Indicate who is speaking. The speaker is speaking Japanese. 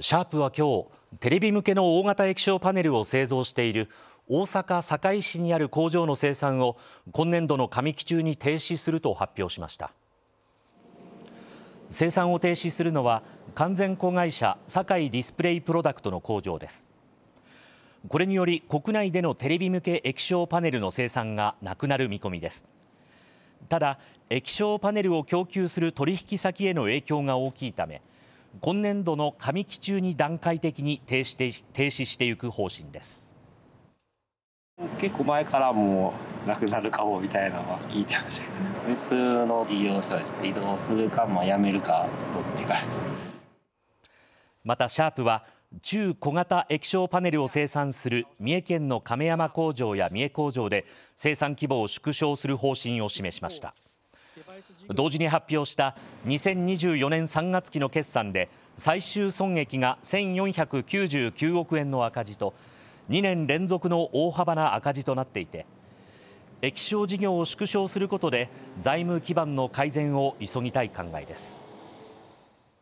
Speaker 1: シャープは今日テレビ向けの大型液晶パネルを製造している大阪堺市にある工場の生産を今年度の上期中に停止すると発表しました生産を停止するのは完全子会社堺ディスプレイプロダクトの工場ですこれにより国内でのテレビ向け液晶パネルの生産がなくなる見込みですただ液晶パネルを供給する取引先への影響が大きいため今年度の上期中に段階的に停止して停止していく方針です
Speaker 2: 結構前からもなくなるかもみたいなのは聞いてました普通の者移動するか、やめるかどっちか
Speaker 1: またシャープは中小型液晶パネルを生産する三重県の亀山工場や三重工場で生産規模を縮小する方針を示しました。同時に発表した2024年3月期の決算で最終損益が1499億円の赤字と2年連続の大幅な赤字となっていて液晶事業を縮小することで財務基盤の改善を急ぎたい考えです。